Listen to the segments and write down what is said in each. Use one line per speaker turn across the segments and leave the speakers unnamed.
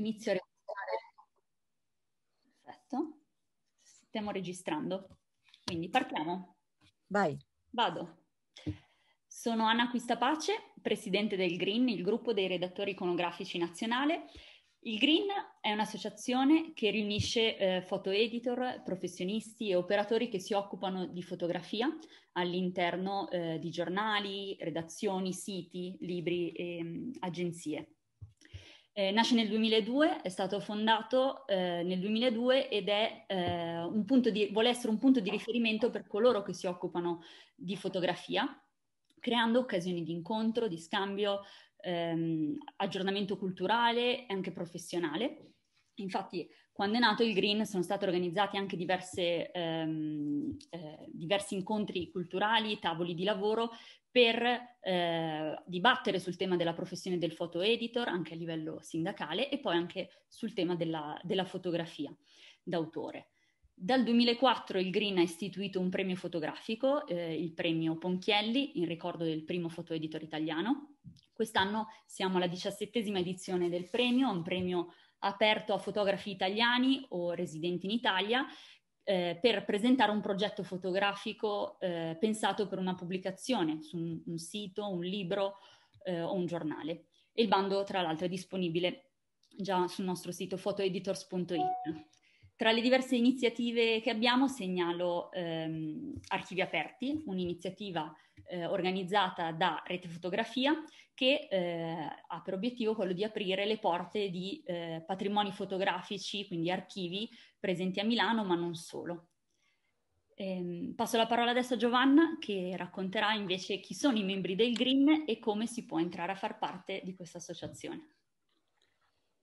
Inizio a registrare. Perfetto. Stiamo registrando. Quindi partiamo. Vai. Vado. Sono Anna Quistapace, presidente del Green, il gruppo dei redattori iconografici nazionale. Il Green è un'associazione che riunisce eh, editor, professionisti e operatori che si occupano di fotografia all'interno eh, di giornali, redazioni, siti, libri e mh, mm, agenzie. Eh, nasce nel 2002, è stato fondato eh, nel 2002 ed è, eh, un punto di, vuole essere un punto di riferimento per coloro che si occupano di fotografia, creando occasioni di incontro, di scambio, ehm, aggiornamento culturale e anche professionale. Infatti quando è nato il Green sono stati organizzati anche diverse, ehm, eh, diversi incontri culturali, tavoli di lavoro per eh, dibattere sul tema della professione del foto editor, anche a livello sindacale, e poi anche sul tema della, della fotografia d'autore. Dal 2004 il Green ha istituito un premio fotografico, eh, il premio Ponchielli, in ricordo del primo editor italiano. Quest'anno siamo alla diciassettesima edizione del premio, un premio aperto a fotografi italiani o residenti in Italia eh, per presentare un progetto fotografico eh, pensato per una pubblicazione su un, un sito, un libro eh, o un giornale. E il bando, tra l'altro, è disponibile già sul nostro sito fotoeditors.it. Tra le diverse iniziative che abbiamo segnalo ehm, Archivi Aperti, un'iniziativa eh, organizzata da Rete Fotografia che eh, ha per obiettivo quello di aprire le porte di eh, patrimoni fotografici, quindi archivi presenti a Milano ma non solo. Ehm, passo la parola adesso a Giovanna che racconterà invece chi sono i membri del Green e come si può entrare a far parte di questa associazione.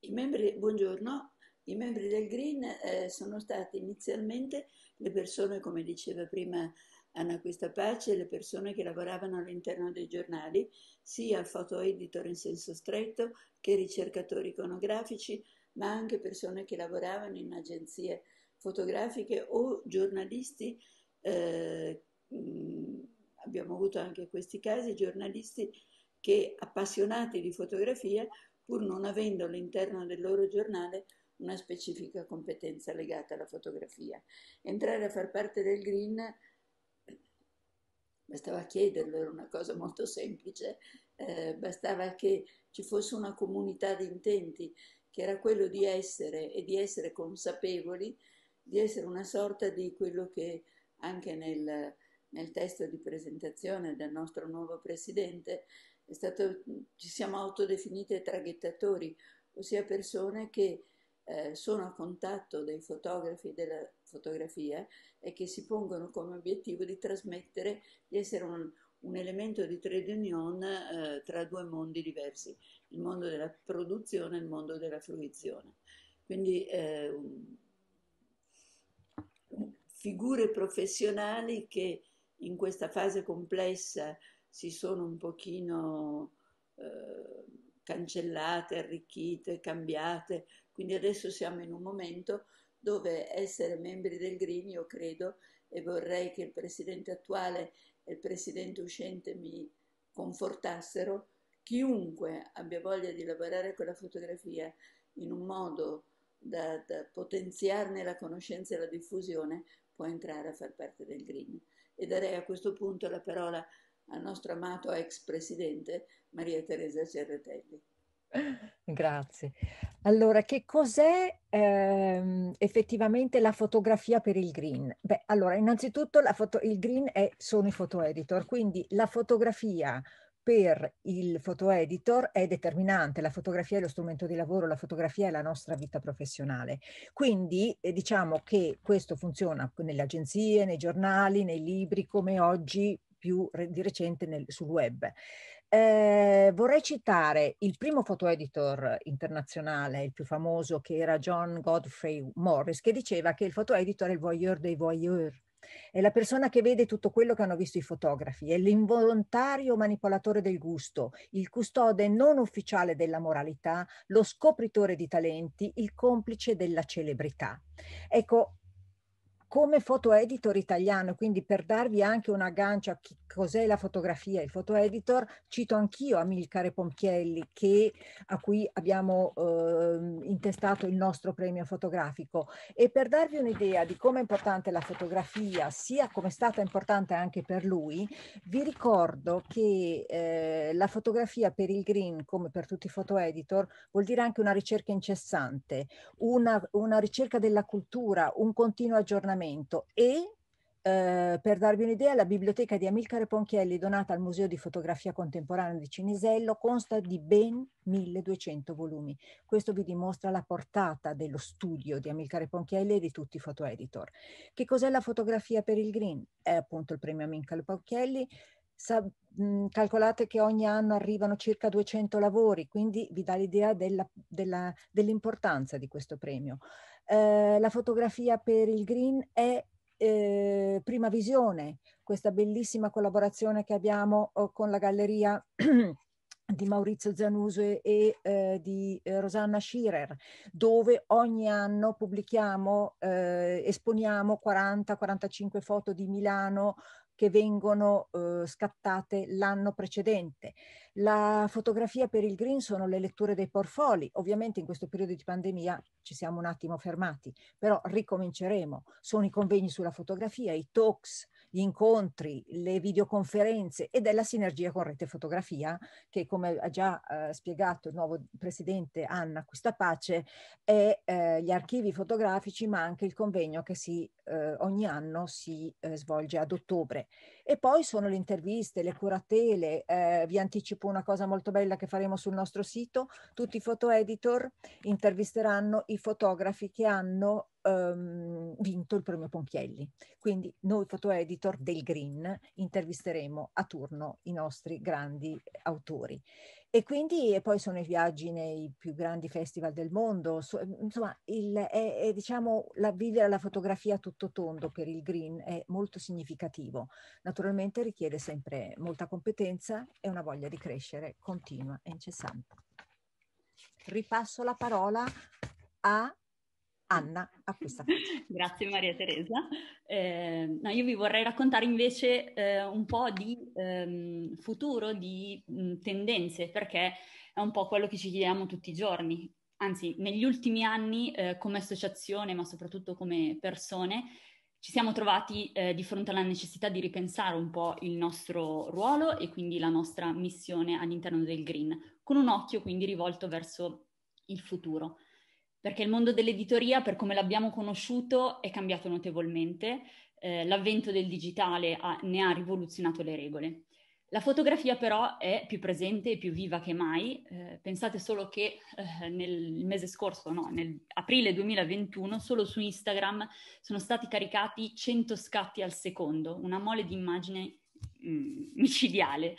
I membri, buongiorno, i membri del Green eh, sono stati inizialmente le persone, come diceva prima Anna Questa Pace, le persone che lavoravano all'interno dei giornali, sia foto editor in senso stretto che ricercatori iconografici, ma anche persone che lavoravano in agenzie fotografiche o giornalisti, eh, abbiamo avuto anche questi casi, giornalisti che appassionati di fotografia, pur non avendo all'interno del loro giornale una specifica competenza legata alla fotografia. Entrare a far parte del green bastava chiederlo, era una cosa molto semplice, eh, bastava che ci fosse una comunità di intenti, che era quello di essere e di essere consapevoli, di essere una sorta di quello che anche nel, nel testo di presentazione del nostro nuovo presidente stato, ci siamo autodefinite traghettatori, ossia persone che eh, sono a contatto dei fotografi della fotografia e che si pongono come obiettivo di trasmettere, di essere un, un elemento di trade union eh, tra due mondi diversi, il mondo della produzione e il mondo della fruizione. Quindi eh, figure professionali che in questa fase complessa si sono un pochino... Eh, cancellate, arricchite, cambiate. Quindi adesso siamo in un momento dove essere membri del Green, io credo, e vorrei che il presidente attuale e il presidente uscente mi confortassero, chiunque abbia voglia di lavorare con la fotografia in un modo da, da potenziarne la conoscenza e la diffusione, può entrare a far parte del Green. E darei a questo punto la parola al nostro amato ex presidente Maria Teresa Cerretelli.
Grazie. Allora, che cos'è ehm, effettivamente la fotografia per il green? Beh, allora, innanzitutto foto, il green è, sono i foto editor, quindi la fotografia per il foto editor è determinante, la fotografia è lo strumento di lavoro, la fotografia è la nostra vita professionale. Quindi eh, diciamo che questo funziona nelle agenzie, nei giornali, nei libri, come oggi più di recente nel, sul web. Eh, vorrei citare il primo fotoeditor internazionale, il più famoso, che era John Godfrey Morris, che diceva che il fotoeditor è il voyeur dei voyeur, è la persona che vede tutto quello che hanno visto i fotografi, è l'involontario manipolatore del gusto, il custode non ufficiale della moralità, lo scopritore di talenti, il complice della celebrità. Ecco, come foto editor italiano, quindi per darvi anche un aggancio a chi, cos'è la fotografia, il foto editor, cito anch'io Amilcare Pompielli che, a cui abbiamo eh, intestato il nostro premio fotografico e per darvi un'idea di come è importante la fotografia, sia come è stata importante anche per lui, vi ricordo che eh, la fotografia per il green, come per tutti i foto editor, vuol dire anche una ricerca incessante, una, una ricerca della cultura, un continuo aggiornamento aggiornamento e eh, per darvi un'idea, la biblioteca di Amilcare Ponchielli, donata al Museo di Fotografia Contemporanea di Cinisello, consta di ben 1200 volumi. Questo vi dimostra la portata dello studio di Amilcare Ponchielli e di tutti i foto editor. Che cos'è la fotografia per il green? È appunto il premio Amilcare Ponchielli, Sa, mh, mhmm, calcolate che ogni anno arrivano circa 200 lavori, quindi vi dà l'idea dell'importanza di questo premio. Eh, la fotografia per il green è eh, prima visione, questa bellissima collaborazione che abbiamo oh, con la galleria di Maurizio Zanuso e eh, di eh, Rosanna Schirer, dove ogni anno pubblichiamo, eh, esponiamo 40-45 foto di Milano che vengono eh, scattate l'anno precedente. La fotografia per il green sono le letture dei portfoli. Ovviamente in questo periodo di pandemia ci siamo un attimo fermati, però ricominceremo. Sono i convegni sulla fotografia, i talks, gli incontri, le videoconferenze ed è la sinergia con Rete Fotografia che come ha già eh, spiegato il nuovo presidente Anna Quistapace è eh, gli archivi fotografici ma anche il convegno che si eh, ogni anno si eh, svolge ad ottobre. E poi sono le interviste, le curatele, eh, vi anticipo una cosa molto bella che faremo sul nostro sito, tutti i foto editor intervisteranno i fotografi che hanno ehm, vinto il premio Ponchielli. Quindi noi foto editor del Green intervisteremo a turno i nostri grandi autori. E quindi e poi sono i viaggi nei più grandi festival del mondo, so, mhmm, insomma il, è, è, diciamo, la vivere la fotografia tutto tondo per il green è molto significativo. Naturalmente richiede sempre molta competenza e una voglia di crescere continua e incessante. Ripasso la parola a Anna a questa cosa. Grazie Maria Teresa. Eh,
no, io vi vorrei raccontare invece eh, un po' di ehm, futuro, di mh, mm, tendenze, perché è un po' quello che ci chiediamo tutti i giorni. Anzi, negli ultimi anni eh, come associazione, ma soprattutto come persone, ci siamo trovati eh, di fronte alla necessità di ripensare un po' il nostro ruolo e quindi la nostra missione all'interno del green, con un occhio quindi rivolto verso il futuro perché il mondo dell'editoria, per come l'abbiamo conosciuto, è cambiato notevolmente. Eh, l'avvento del digitale ha, ne ha rivoluzionato le regole. La fotografia però è più presente e più viva che mai. Eh, pensate solo che eh, nel mese scorso, no, nel aprile 2021, solo su Instagram sono stati caricati 100 scatti al secondo, una mole di immagine mh, mm, micidiale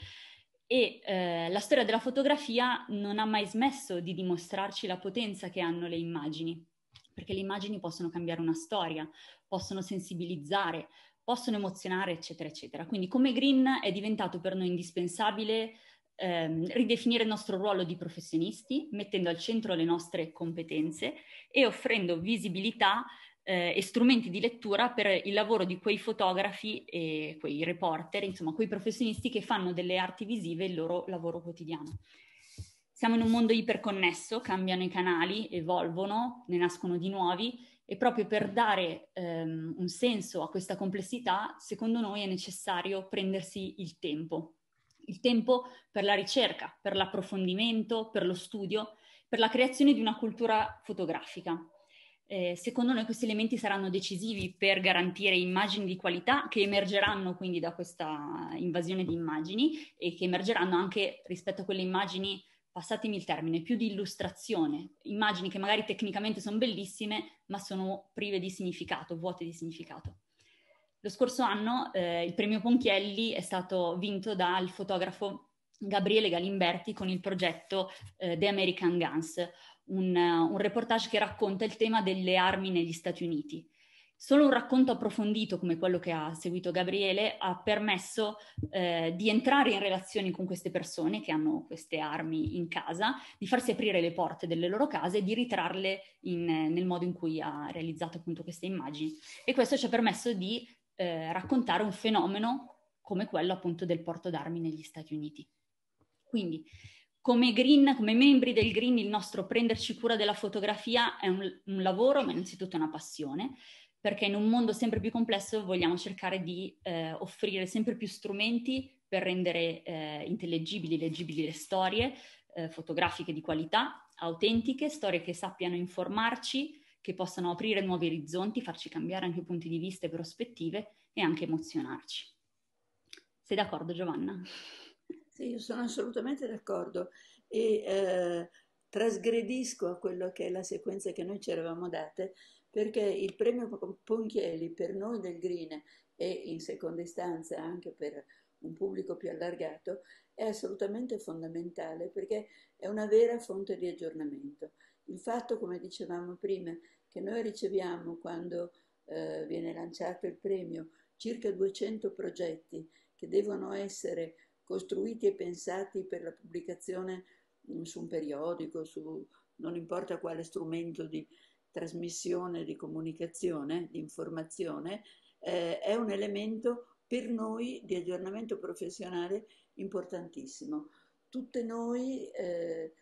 e eh, la storia della fotografia non ha mai smesso di dimostrarci la potenza che hanno le immagini, perché le immagini possono cambiare una storia, possono sensibilizzare, possono emozionare, eccetera, eccetera. Quindi come Green è diventato per noi indispensabile ehm, ridefinire il nostro ruolo di professionisti, mettendo al centro le nostre competenze e offrendo visibilità eh, e strumenti di lettura per il lavoro di quei fotografi e quei reporter, insomma quei professionisti che fanno delle arti visive il loro lavoro quotidiano. Siamo in un mondo iperconnesso, cambiano i canali, evolvono, ne nascono di nuovi e proprio per dare ehm, un senso a questa complessità, secondo noi è necessario prendersi il tempo. Il tempo per la ricerca, per l'approfondimento, per lo studio, per la creazione di una cultura fotografica. Eh, secondo noi questi elementi saranno decisivi per garantire immagini di qualità che emergeranno quindi da questa invasione di immagini e che emergeranno anche rispetto a quelle immagini, passatemi il termine, più di illustrazione, immagini che magari tecnicamente sono bellissime ma sono prive di significato, vuote di significato. Lo scorso anno eh, il premio Ponchielli è stato vinto dal fotografo Gabriele Galimberti con il progetto eh, The American Guns un, un reportage che racconta il tema delle armi negli Stati Uniti. Solo un racconto approfondito come quello che ha seguito Gabriele ha permesso eh, di entrare in relazione con queste persone che hanno queste armi in casa, di farsi aprire le porte delle loro case e di ritrarle in, nel modo in cui ha realizzato appunto queste immagini. E questo ci ha permesso di eh, raccontare un fenomeno come quello appunto del porto d'armi negli Stati Uniti. Quindi come green, come membri del green, il nostro prenderci cura della fotografia è un, un lavoro, ma innanzitutto è una passione, perché in un mondo sempre più complesso vogliamo cercare di eh, offrire sempre più strumenti per rendere eh, intellegibili, leggibili le storie eh, fotografiche di qualità, autentiche, storie che sappiano informarci, che possano aprire nuovi orizzonti, farci cambiare anche punti di vista e prospettive e anche emozionarci. Sei d'accordo Giovanna?
Sì, io sono assolutamente d'accordo e eh, trasgredisco a quello che è la sequenza che noi ci eravamo date perché il premio Ponchielli per noi del Green e in seconda istanza anche per un pubblico più allargato è assolutamente fondamentale perché è una vera fonte di aggiornamento. Il fatto, come dicevamo prima, che noi riceviamo quando eh, viene lanciato il premio circa 200 progetti che devono essere costruiti e pensati per la pubblicazione mm, su un periodico, su non importa quale strumento di trasmissione, di comunicazione, di informazione, eh, è un elemento per noi di aggiornamento professionale importantissimo. Tutte noi eh,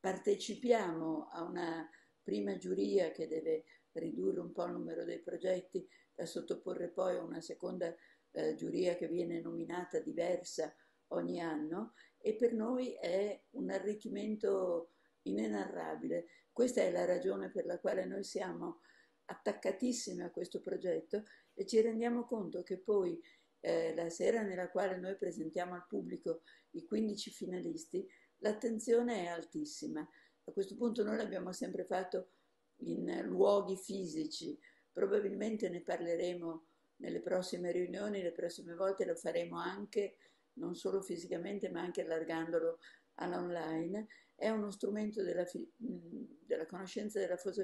partecipiamo a una prima giuria che deve ridurre un po' il numero dei progetti da sottoporre poi a una seconda eh, giuria che viene nominata diversa ogni anno e per noi è un arricchimento inenarrabile. Questa è la ragione per la quale noi siamo attaccatissimi a questo progetto e ci rendiamo conto che poi eh, la sera nella quale noi presentiamo al pubblico i 15 finalisti, l'attenzione è altissima. A questo punto noi l'abbiamo sempre fatto in luoghi fisici, probabilmente ne parleremo nelle prossime riunioni, le prossime volte lo faremo anche non solo fisicamente ma anche allargandolo all'online, è uno strumento della, della conoscenza della foto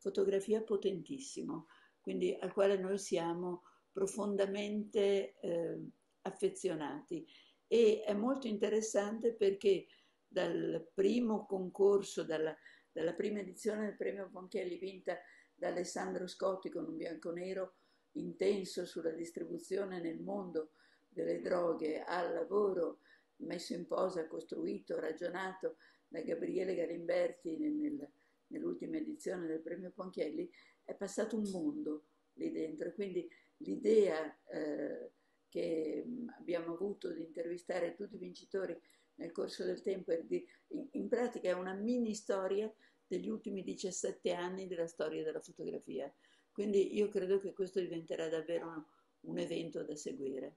fotografia potentissimo, quindi al quale noi siamo profondamente eh, affezionati e è molto interessante perché dal primo concorso, dalla, dalla prima edizione del premio Ponchelli vinta da Alessandro Scotti con un bianco nero intenso sulla distribuzione nel mondo delle droghe al lavoro messo in posa, costruito, ragionato da Gabriele Garimberti nel, nell'ultima edizione del premio Ponchielli, è passato un mondo lì dentro. Quindi l'idea eh, che abbiamo avuto di intervistare tutti i vincitori nel corso del tempo, di, in, in pratica è una mini storia degli ultimi 17 anni della storia della fotografia. Quindi io credo che questo diventerà davvero un, un evento da seguire.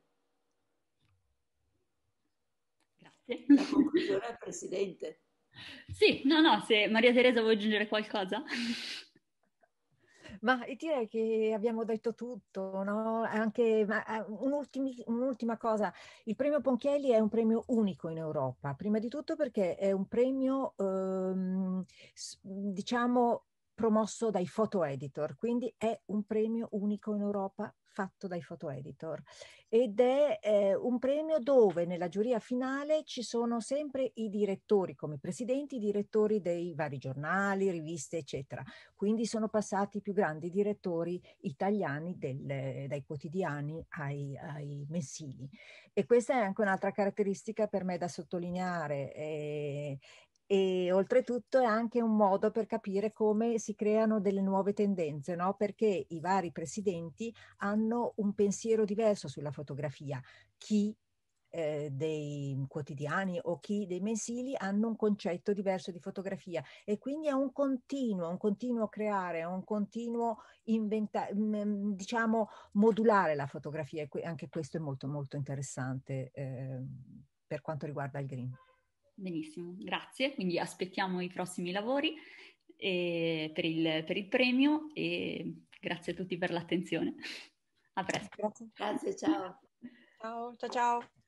La conclusione al Presidente.
Sì, no, no, se Maria Teresa vuoi aggiungere qualcosa.
Ma direi che abbiamo detto tutto, no? Anche eh, un'ultima cosa, il premio Ponchielli è un premio unico in Europa, prima di tutto perché è un premio, ehm, diciamo, promosso dai photo editor, quindi è un premio unico in Europa fatto dai photo editor ed è eh, un premio dove nella giuria finale ci sono sempre i direttori come presidenti, i direttori dei vari giornali, riviste eccetera. Quindi sono passati i più grandi direttori italiani del, dai quotidiani ai, ai, mensili. E questa è anche un'altra caratteristica per me da sottolineare. Eh, e oltretutto è anche un modo per capire come si creano delle nuove tendenze, no? perché i vari presidenti hanno un pensiero diverso sulla fotografia. Chi eh, dei quotidiani o chi dei mensili hanno un concetto diverso di fotografia e quindi è un continuo, un continuo creare, un continuo inventare, mm, diciamo modulare la fotografia e anche questo è molto molto interessante eh, per quanto riguarda il green.
Benissimo, grazie. Quindi aspettiamo i prossimi lavori eh, per, il, per, il, premio e grazie a tutti per l'attenzione. A presto. Grazie,
grazie ciao. Ciao, ciao, ciao.